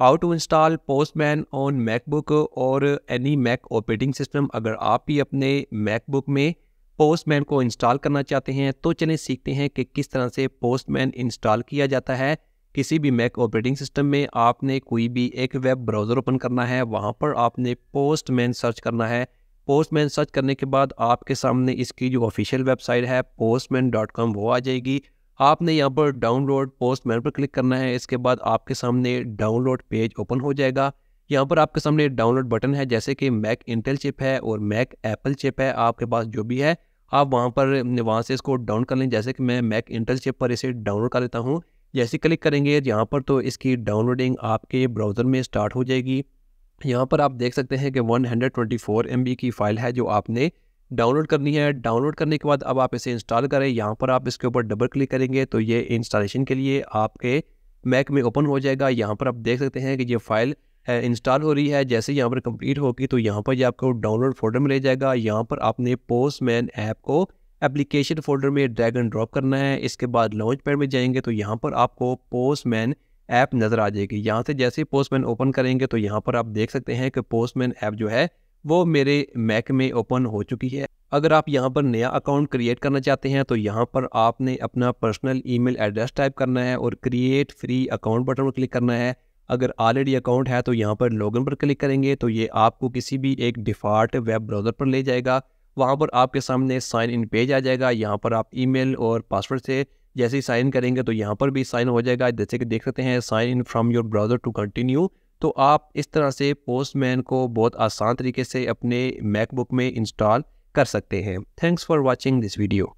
how to install Postman on MacBook और any Mac operating system अगर आप भी अपने मैकबुक में पोस्टमैन को इंस्टॉल करना चाहते हैं तो चले सीखते हैं कि किस तरह से पोस्टमैन इंस्टॉल किया जाता है किसी भी मैक ऑपरेटिंग सिस्टम में आपने कोई भी एक वेब ब्राउज़र ओपन करना है वहाँ पर आपने पोस्टमैन सर्च करना है पोस्टमैन सर्च करने के बाद आपके सामने इसकी जो ऑफिशियल वेबसाइट है पोस्टमैन डॉट कॉम वो आ जाएगी आपने यहाँ पर डाउनलोड पोस्ट मैन पर क्लिक करना है इसके बाद आपके सामने डाउनलोड पेज ओपन हो जाएगा यहाँ पर आपके सामने डाउनलोड बटन है जैसे कि मैक इंटेल चिप है और मैक एप्पल चिप है आपके पास जो भी है आप वहाँ पर वहाँ से इसको डाउन कर लें जैसे कि मैं मैक इंटेल चिप पर इसे डाउनलोड कर लेता हूँ जैसे क्लिक करेंगे यहाँ पर तो इसकी डाउनलोडिंग आपके ब्राउज़र में स्टार्ट हो जाएगी यहाँ पर आप देख सकते हैं कि 124 MB की फ़ाइल है जो आपने डाउनलोड करनी है डाउनलोड करने के बाद अब आप इसे इंस्टॉल करें यहाँ पर आप इसके ऊपर डबल क्लिक करेंगे तो ये इंस्टॉलेशन के लिए आपके मैक में ओपन हो जाएगा यहाँ पर आप देख सकते हैं कि ये फाइल इंस्टॉल हो रही है जैसे यहाँ पर कंप्लीट होगी तो यहाँ पर ये आपको डाउनलोड फोल्डर में ले जाएगा यहाँ पर आपने पोस्टमैन ऐप को एप्लीकेशन फोल्डर में ड्रैग एंड ड्रॉप करना है इसके बाद लॉन्च पैड में जाएंगे तो यहाँ पर आपको पोस्टमैन ऐप नज़र आ जाएगी यहाँ से जैसे पोस्टमैन ओपन करेंगे तो यहाँ पर आप देख सकते हैं कि पोस्टमैन ऐप जो है वो मेरे मैक में ओपन हो चुकी है अगर आप यहाँ पर नया अकाउंट क्रिएट करना चाहते हैं तो यहाँ पर आपने अपना पर्सनल ईमेल एड्रेस टाइप करना है और क्रिएट फ्री अकाउंट बटन पर क्लिक करना है अगर ऑलरेडी अकाउंट है तो यहाँ पर लॉगिन पर क्लिक करेंगे तो ये आपको किसी भी एक डिफ़ॉल्ट वेब ब्राउज़र पर ले जाएगा वहाँ पर आपके सामने साइन इन पेज आ जाएगा यहाँ पर आप ईमेल और पासवर्ड से जैसे ही साइन करेंगे तो यहाँ पर भी साइन हो जाएगा जैसे कि देख सकते हैं sign in from your browser to continue तो आप इस तरह से पोस्टमैन को बहुत आसान तरीके से अपने मैकबुक में इंस्टॉल कर सकते हैं thanks for watching this video